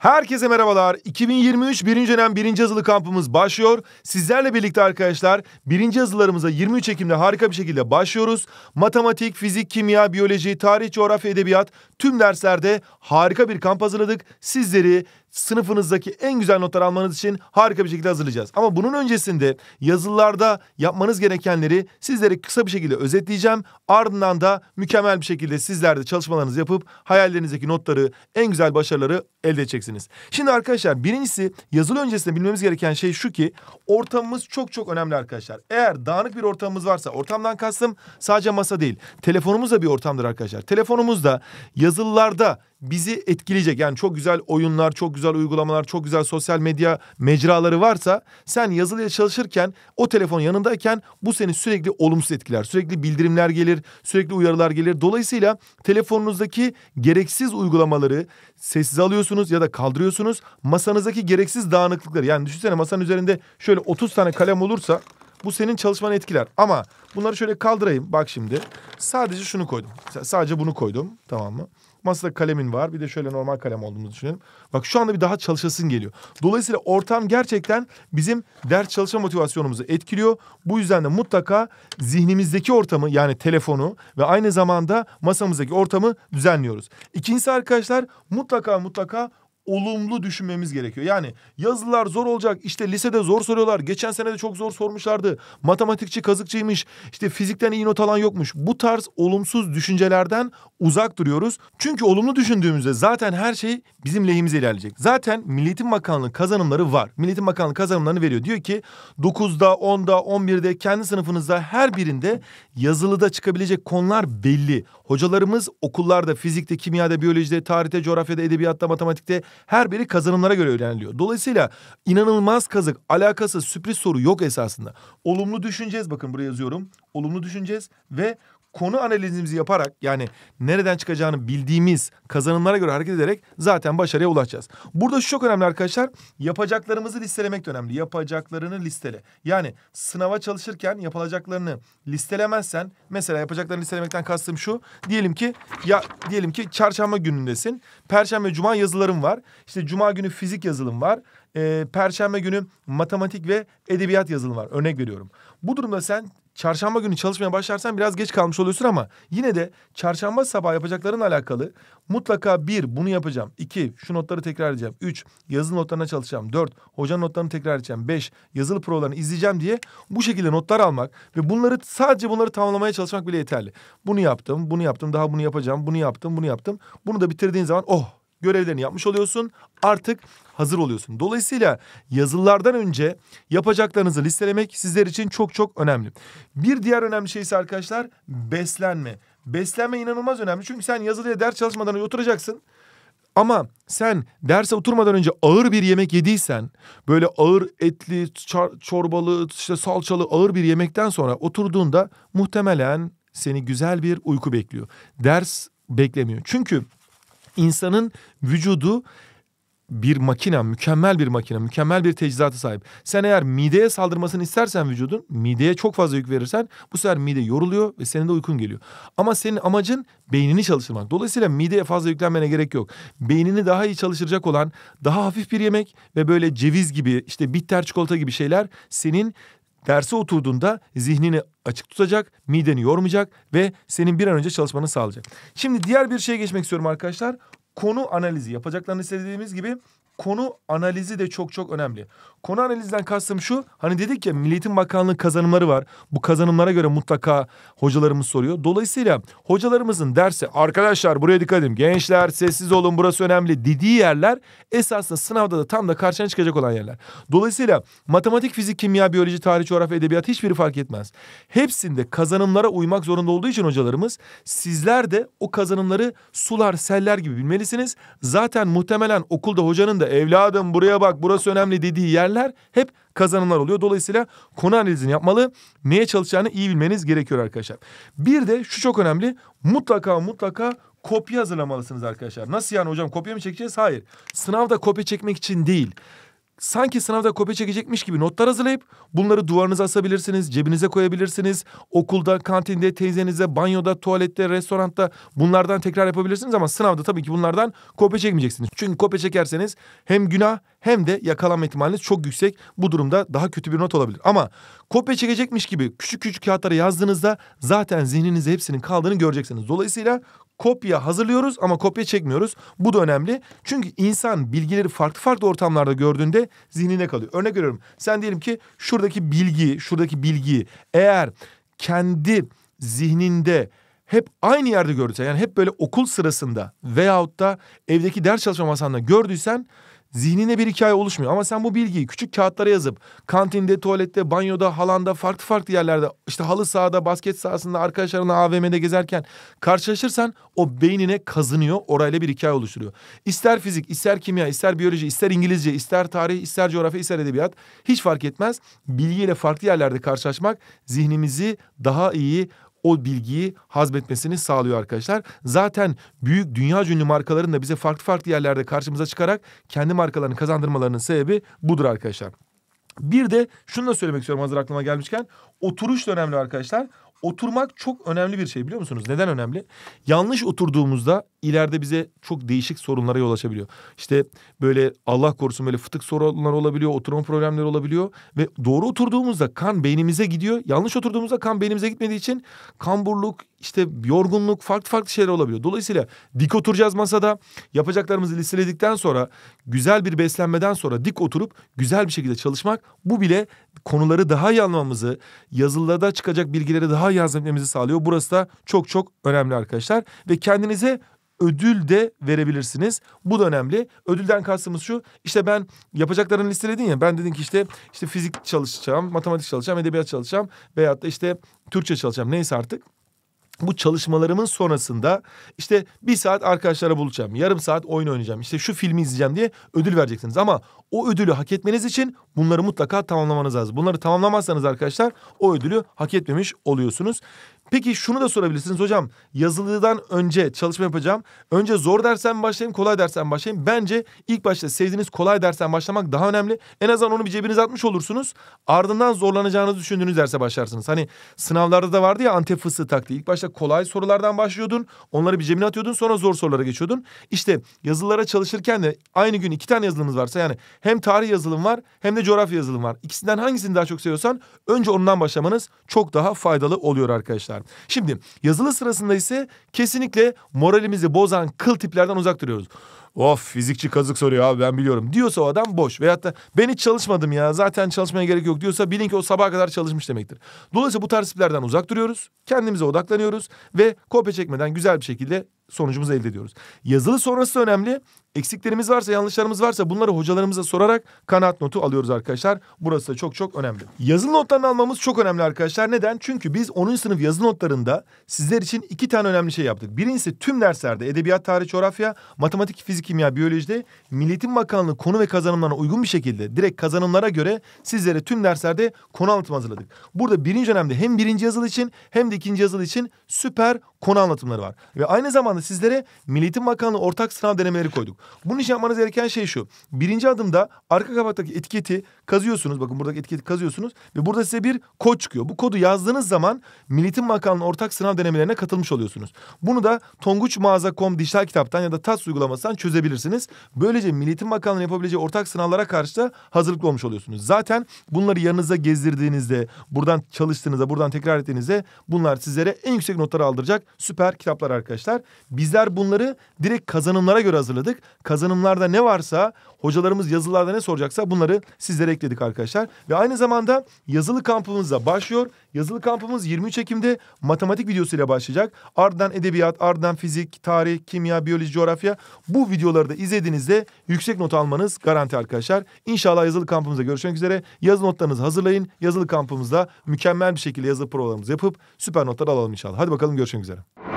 Herkese merhabalar. 2023 birinci dönem birinci yazılı kampımız başlıyor. Sizlerle birlikte arkadaşlar birinci hazırlarımıza 23 Ekim'de harika bir şekilde başlıyoruz. Matematik, fizik, kimya, biyoloji, tarih, coğrafya, edebiyat tüm derslerde harika bir kamp hazırladık. Sizleri sınıfınızdaki en güzel notlar almanız için harika bir şekilde hazırlayacağız. Ama bunun öncesinde yazılarda yapmanız gerekenleri sizlere kısa bir şekilde özetleyeceğim. Ardından da mükemmel bir şekilde sizler de çalışmalarınızı yapıp hayallerinizdeki notları, en güzel başarıları elde edeceksiniz. Şimdi arkadaşlar birincisi yazılı öncesinde bilmemiz gereken şey şu ki ortamımız çok çok önemli arkadaşlar. Eğer dağınık bir ortamımız varsa ortamdan kastım sadece masa değil. Telefonumuz da bir ortamdır arkadaşlar. Telefonumuz da yazılılarda bizi etkileyecek. Yani çok güzel oyunlar, çok güzel uygulamalar, çok güzel sosyal medya mecraları varsa sen yazılıya çalışırken o telefon yanındayken bu seni sürekli olumsuz etkiler. Sürekli bildirimler gelir, sürekli uyarılar gelir. Dolayısıyla telefonunuzdaki gereksiz uygulamaları sessiz alıyorsunuz ya da kaldırıyorsunuz. Masanızdaki gereksiz dağınıklıkları yani düşünsene masanın üzerinde şöyle 30 tane kalem olursa bu senin çalışmanı etkiler. Ama bunları şöyle kaldırayım. Bak şimdi. Sadece şunu koydum. S sadece bunu koydum. Tamam mı? Masada kalemin var. Bir de şöyle normal kalem olduğumuzu düşünelim. Bak şu anda bir daha çalışasın geliyor. Dolayısıyla ortam gerçekten bizim ders çalışma motivasyonumuzu etkiliyor. Bu yüzden de mutlaka zihnimizdeki ortamı yani telefonu ve aynı zamanda masamızdaki ortamı düzenliyoruz. İkincisi arkadaşlar mutlaka mutlaka olumlu düşünmemiz gerekiyor. Yani yazılar zor olacak. İşte lisede zor soruyorlar. Geçen sene de çok zor sormuşlardı. Matematikçi kazıkçıymış. İşte fizikten iyi not alan yokmuş. Bu tarz olumsuz düşüncelerden uzak duruyoruz. Çünkü olumlu düşündüğümüzde zaten her şey bizim lehimize ilerleyecek. Zaten Milli Eğitim Bakanlığı kazanımları var. Milli Eğitim Bakanlığı kazanımlarını veriyor. Diyor ki 9'da, 10'da, 11'de kendi sınıfınızda her birinde yazılıda çıkabilecek konular belli. Hocalarımız okullarda fizikte, kimyada, biyolojide, tarihte, coğrafyada, edebiyatta, matematikte her biri kazanımlara göre ilerliyor. Dolayısıyla inanılmaz kazık, alakası, sürpriz soru yok esasında. Olumlu düşüneceğiz. Bakın buraya yazıyorum. Olumlu düşüneceğiz ve konu analizimizi yaparak yani nereden çıkacağını bildiğimiz kazanımlara göre hareket ederek zaten başarıya ulaşacağız. Burada şu çok önemli arkadaşlar. Yapacaklarımızı listelemek de önemli. Yapacaklarını listele. Yani sınava çalışırken yapılacaklarını listelemezsen mesela yapacaklarını listelemekten kastım şu. Diyelim ki ya diyelim ki çarşamba günündesin. Perşembe cuma yazılarım var. İşte cuma günü fizik yazılım var. Ee, Perşembe günü matematik ve edebiyat yazılım var. Örnek veriyorum. Bu durumda sen çarşamba günü çalışmaya başlarsan biraz geç kalmış oluyorsun ama yine de çarşamba sabah yapacakların alakalı mutlaka bir bunu yapacağım. iki şu notları tekrar edeceğim. Üç yazılı notlarına çalışacağım. Dört hocanın notlarını tekrar edeceğim. Beş yazılı provalarını izleyeceğim diye bu şekilde notlar almak ve bunları sadece bunları tamamlamaya çalışmak bile yeterli. Bunu yaptım, bunu yaptım, daha bunu yapacağım, bunu yaptım, bunu yaptım. Bunu da bitirdiğin zaman oh görevlerini yapmış oluyorsun. Artık hazır oluyorsun. Dolayısıyla yazılılardan önce yapacaklarınızı listelemek sizler için çok çok önemli. Bir diğer önemli şey ise arkadaşlar beslenme. Beslenme inanılmaz önemli. Çünkü sen yazılıya ders çalışmadan önce oturacaksın. Ama sen derse oturmadan önce ağır bir yemek yediysen böyle ağır etli, çorbalı, işte salçalı ağır bir yemekten sonra oturduğunda muhtemelen seni güzel bir uyku bekliyor. Ders beklemiyor. Çünkü insanın vücudu bir makina, mükemmel bir makina, mükemmel bir teçhizata sahip. Sen eğer mideye saldırmasını istersen vücudun, mideye çok fazla yük verirsen bu sefer mide yoruluyor ve senin de uykun geliyor. Ama senin amacın beynini çalıştırmak. Dolayısıyla mideye fazla yüklenmene gerek yok. Beynini daha iyi çalıştıracak olan daha hafif bir yemek ve böyle ceviz gibi işte bitter çikolata gibi şeyler senin Derse oturduğunda zihnini açık tutacak, mideni yormayacak ve senin bir an önce çalışmanı sağlayacak. Şimdi diğer bir şeye geçmek istiyorum arkadaşlar. Konu analizi yapacaklarını istediğimiz gibi konu analizi de çok çok önemli. Konu analizden kastım şu. Hani dedik ya Milliyetin Bakanlığı kazanımları var. Bu kazanımlara göre mutlaka hocalarımız soruyor. Dolayısıyla hocalarımızın derse arkadaşlar buraya dikkat edin. Gençler sessiz olun burası önemli dediği yerler esasında sınavda da tam da karşına çıkacak olan yerler. Dolayısıyla matematik, fizik, kimya, biyoloji, tarih, coğrafya, edebiyat hiçbiri fark etmez. Hepsinde kazanımlara uymak zorunda olduğu için hocalarımız sizler de o kazanımları sular seller gibi bilmelisiniz. Zaten muhtemelen okulda hocanın da evladım buraya bak burası önemli dediği yerler hep kazanımlar oluyor. Dolayısıyla konu analizini yapmalı. Neye çalışacağını iyi bilmeniz gerekiyor arkadaşlar. Bir de şu çok önemli. Mutlaka mutlaka kopya hazırlamalısınız arkadaşlar. Nasıl yani hocam kopya mı çekeceğiz? Hayır. Sınavda kopya çekmek için değil sanki sınavda kopya çekecekmiş gibi notlar hazırlayıp bunları duvarınıza asabilirsiniz, cebinize koyabilirsiniz. Okulda, kantinde, teyzenize, banyoda, tuvalette, restoranda bunlardan tekrar yapabilirsiniz ama sınavda tabii ki bunlardan kopya çekmeyeceksiniz. Çünkü kopya çekerseniz hem günah hem de yakalanma ihtimaliniz çok yüksek. Bu durumda daha kötü bir not olabilir. Ama kopya çekecekmiş gibi küçük küçük kağıtları yazdığınızda zaten zihninizde hepsinin kaldığını göreceksiniz. Dolayısıyla kopya hazırlıyoruz ama kopya çekmiyoruz. Bu da önemli. Çünkü insan bilgileri farklı farklı ortamlarda gördüğünde zihnine kalıyor. Örnek veriyorum. Sen diyelim ki şuradaki bilgi, şuradaki bilgiyi eğer kendi zihninde hep aynı yerde gördüysen yani hep böyle okul sırasında veyahut da evdeki ders çalışma masanda gördüysen Zihnine bir hikaye oluşmuyor ama sen bu bilgiyi küçük kağıtlara yazıp kantinde, tuvalette, banyoda, halanda, farklı farklı yerlerde işte halı sahada, basket sahasında, arkadaşlarına AVM'de gezerken karşılaşırsan o beynine kazınıyor, orayla bir hikaye oluşturuyor. İster fizik, ister kimya, ister biyoloji, ister İngilizce, ister tarih, ister coğrafya, ister edebiyat hiç fark etmez. Bilgiyle farklı yerlerde karşılaşmak zihnimizi daha iyi o bilgiyi hazmetmesini sağlıyor arkadaşlar. Zaten büyük dünya ünlü markaların da bize farklı farklı yerlerde karşımıza çıkarak kendi markalarını kazandırmalarının sebebi budur arkadaşlar. Bir de şunu da söylemek istiyorum hazır aklıma gelmişken. Oturuş da önemli arkadaşlar. Oturmak çok önemli bir şey biliyor musunuz? Neden önemli? Yanlış oturduğumuzda ileride bize çok değişik sorunlara yol açabiliyor. İşte böyle Allah korusun böyle fıtık sorunlar olabiliyor, oturma problemleri olabiliyor ve doğru oturduğumuzda kan beynimize gidiyor. Yanlış oturduğumuzda kan beynimize gitmediği için kamburluk, işte yorgunluk, farklı farklı şeyler olabiliyor. Dolayısıyla dik oturacağız masada. Yapacaklarımızı listeledikten sonra güzel bir beslenmeden sonra dik oturup güzel bir şekilde çalışmak bu bile konuları daha iyi anlamamızı, yazılıda çıkacak bilgileri daha iyi hazmetmemizi sağlıyor. Burası da çok çok önemli arkadaşlar ve kendinize ödül de verebilirsiniz. Bu da önemli. Ödülden kastımız şu. İşte ben yapacaklarını listeledin ya. Ben dedim ki işte işte fizik çalışacağım, matematik çalışacağım, edebiyat çalışacağım veyahut da işte Türkçe çalışacağım. Neyse artık bu çalışmalarımın sonrasında işte bir saat arkadaşlara buluşacağım, yarım saat oyun oynayacağım, işte şu filmi izleyeceğim diye ödül vereceksiniz. Ama o ödülü hak etmeniz için bunları mutlaka tamamlamanız lazım. Bunları tamamlamazsanız arkadaşlar o ödülü hak etmemiş oluyorsunuz. Peki şunu da sorabilirsiniz hocam. Yazılıdan önce çalışma yapacağım. Önce zor dersen başlayayım, kolay dersen başlayayım. Bence ilk başta sevdiğiniz kolay dersen başlamak daha önemli. En azından onu bir cebinize atmış olursunuz. Ardından zorlanacağınızı düşündüğünüz derse başlarsınız. Hani sınavlarda da vardı ya Antep fıstığı taktiği. İlk başta kolay sorulardan başlıyordun. Onları bir cebine atıyordun. Sonra zor sorulara geçiyordun. İşte yazılılara çalışırken de aynı gün iki tane yazılımız varsa yani hem tarih yazılım var hem de coğrafya yazılım var. İkisinden hangisini daha çok seviyorsan önce ondan başlamanız çok daha faydalı oluyor arkadaşlar bunlar. Şimdi yazılı sırasında ise kesinlikle moralimizi bozan kıl tiplerden uzak duruyoruz. Of fizikçi kazık soruyor abi ben biliyorum diyorsa o adam boş. Veyahut da ben hiç çalışmadım ya zaten çalışmaya gerek yok diyorsa bilin ki o sabaha kadar çalışmış demektir. Dolayısıyla bu tarz tiplerden uzak duruyoruz. Kendimize odaklanıyoruz ve kopya çekmeden güzel bir şekilde sonucumuzu elde ediyoruz. Yazılı sonrası önemli. Eksiklerimiz varsa, yanlışlarımız varsa bunları hocalarımıza sorarak kanaat notu alıyoruz arkadaşlar. Burası da çok çok önemli. Yazılı notlarını almamız çok önemli arkadaşlar. Neden? Çünkü biz 10. sınıf yazılı notlarında sizler için iki tane önemli şey yaptık. Birincisi tüm derslerde edebiyat, tarih, coğrafya, matematik, fizik, kimya, biyolojide Milletin Bakanlığı konu ve kazanımlarına uygun bir şekilde direkt kazanımlara göre sizlere tüm derslerde konu anlatımı hazırladık. Burada birinci önemli hem birinci yazılı için hem de ikinci yazılı için süper konu anlatımları var. Ve aynı zamanda Bakanlığı sizlere Milli Bakanlığı ortak sınav denemeleri koyduk. Bunun için şey yapmanız gereken şey şu. Birinci adımda arka kapaktaki etiketi kazıyorsunuz. Bakın buradaki etiketi kazıyorsunuz ve burada size bir kod çıkıyor. Bu kodu yazdığınız zaman Milli Bakanlığı ortak sınav denemelerine katılmış oluyorsunuz. Bunu da tonguçmağaza.com dijital kitaptan ya da TAS uygulamasından çözebilirsiniz. Böylece Milli Bakanlığı yapabileceği ortak sınavlara karşı da hazırlıklı olmuş oluyorsunuz. Zaten bunları yanınıza gezdirdiğinizde, buradan çalıştığınızda, buradan tekrar ettiğinizde bunlar sizlere en yüksek notları aldıracak süper kitaplar arkadaşlar. Bizler bunları direkt kazanımlara göre hazırladık. Kazanımlarda ne varsa hocalarımız yazılarda ne soracaksa bunları sizlere ekledik arkadaşlar. Ve aynı zamanda yazılı kampımız da başlıyor. Yazılı kampımız 23 Ekim'de matematik videosuyla başlayacak. Ardından edebiyat, ardından fizik, tarih, kimya, biyoloji, coğrafya bu videoları da izlediğinizde yüksek not almanız garanti arkadaşlar. İnşallah yazılı kampımızda görüşmek üzere. Yazı notlarınızı hazırlayın. Yazılı kampımızda mükemmel bir şekilde yazılı programımızı yapıp süper notlar alalım inşallah. Hadi bakalım görüşmek üzere.